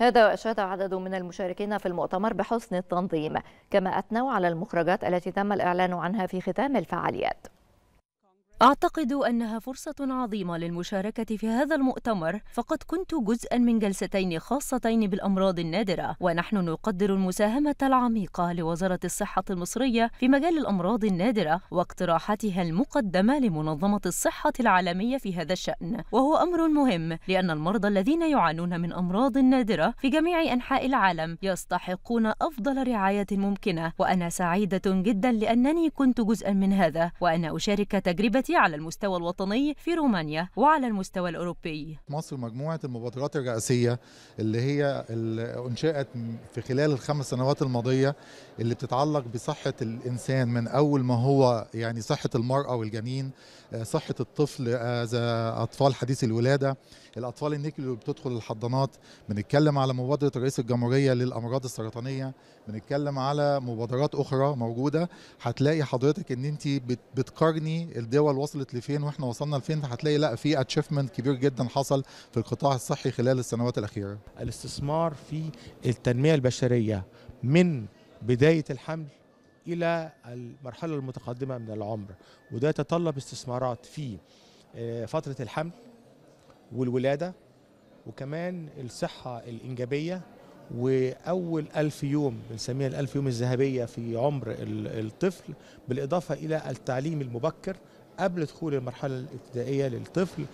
هذا واشاد عدد من المشاركين في المؤتمر بحسن التنظيم كما أثنوا على المخرجات التي تم الإعلان عنها في ختام الفعاليات أعتقد أنها فرصة عظيمة للمشاركة في هذا المؤتمر فقد كنت جزءا من جلستين خاصتين بالأمراض النادرة ونحن نقدر المساهمة العميقة لوزارة الصحة المصرية في مجال الأمراض النادرة واقتراحاتها المقدمة لمنظمة الصحة العالمية في هذا الشأن وهو أمر مهم لأن المرضى الذين يعانون من أمراض نادرة في جميع أنحاء العالم يستحقون أفضل رعاية ممكنة وأنا سعيدة جدا لأنني كنت جزءا من هذا وأنا أشارك تجربتي على المستوى الوطني في رومانيا وعلى المستوى الأوروبي مصر مجموعة المبادرات الرئاسية اللي هي اللي أنشئت في خلال الخمس سنوات الماضية اللي بتتعلق بصحة الإنسان من أول ما هو يعني صحة المرأة والجنين آه، صحة الطفل آه، أطفال حديث الولادة الأطفال النكل اللي بتدخل الحضانات بنتكلم على مبادرة رئيس الجمهورية للأمراض السرطانية بنتكلم على مبادرات أخرى موجودة هتلاقي حضرتك إن أنت بتقارني الدول وصلت لفين واحنا وصلنا لفين هتلاقي لا في اتشيفمنت كبير جدا حصل في القطاع الصحي خلال السنوات الاخيره الاستثمار في التنميه البشريه من بدايه الحمل الى المرحله المتقدمه من العمر وده يتطلب استثمارات في آه، فتره الحمل والولاده وكمان الصحه الانجابيه واول ألف يوم بنسميها الألف يوم الذهبيه في عمر الطفل بالاضافه الى التعليم المبكر قبل دخول المرحلة الابتدائية للطفل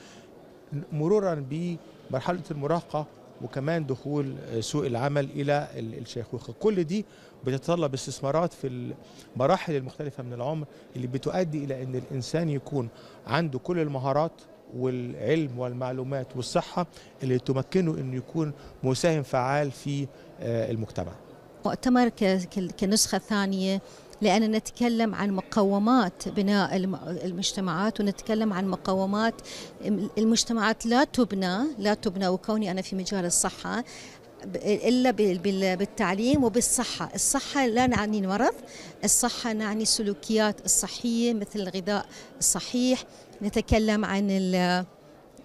مرورا بمرحلة المراهقة وكمان دخول سوق العمل الى الشيخوخه كل دي بتتطلب استثمارات في المراحل المختلفه من العمر اللي بتؤدي الى ان الانسان يكون عنده كل المهارات والعلم والمعلومات والصحه اللي تمكنه انه يكون مساهم فعال في آه، المجتمع مؤتمر كنسخه ثانيه لأننا نتكلم عن مقومات بناء المجتمعات ونتكلم عن مقومات المجتمعات لا تبنى لا تبنى وكوني أنا في مجال الصحة الا بالتعليم وبالصحه، الصحه لا نعني المرض، الصحه نعني السلوكيات الصحيه مثل الغذاء الصحيح، نتكلم عن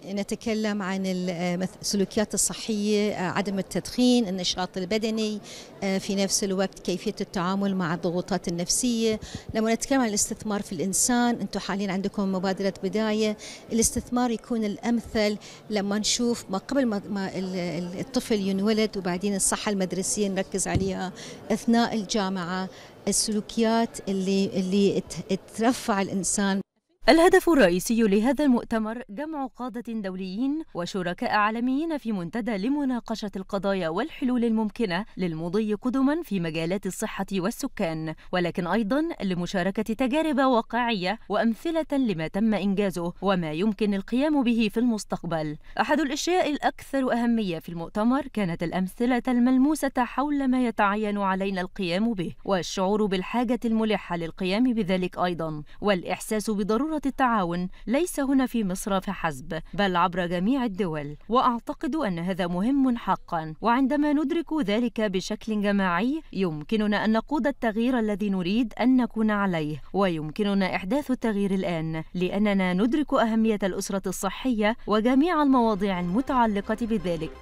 نتكلم عن السلوكيات الصحية آه، عدم التدخين النشاط البدني آه، في نفس الوقت كيفية التعامل مع الضغوطات النفسية لما نتكلم عن الاستثمار في الإنسان أنتم حاليا عندكم مبادرة بداية الاستثمار يكون الأمثل لما نشوف ما قبل ما الطفل ينولد وبعدين الصحة المدرسية نركز عليها أثناء الجامعة السلوكيات اللي اللي ترفع الإنسان الهدف الرئيسي لهذا المؤتمر جمع قادة دوليين وشركاء عالميين في منتدى لمناقشة القضايا والحلول الممكنة للمضي قدما في مجالات الصحة والسكان، ولكن أيضا لمشاركة تجارب واقعية وأمثلة لما تم إنجازه وما يمكن القيام به في المستقبل. أحد الأشياء الأكثر أهمية في المؤتمر كانت الأمثلة الملموسة حول ما يتعين علينا القيام به، والشعور بالحاجة الملحة للقيام بذلك أيضا، والإحساس بضرورة ضروره التعاون ليس هنا في مصر فحسب بل عبر جميع الدول واعتقد ان هذا مهم حقا وعندما ندرك ذلك بشكل جماعي يمكننا ان نقود التغيير الذي نريد ان نكون عليه ويمكننا احداث التغيير الان لاننا ندرك اهميه الاسره الصحيه وجميع المواضيع المتعلقه بذلك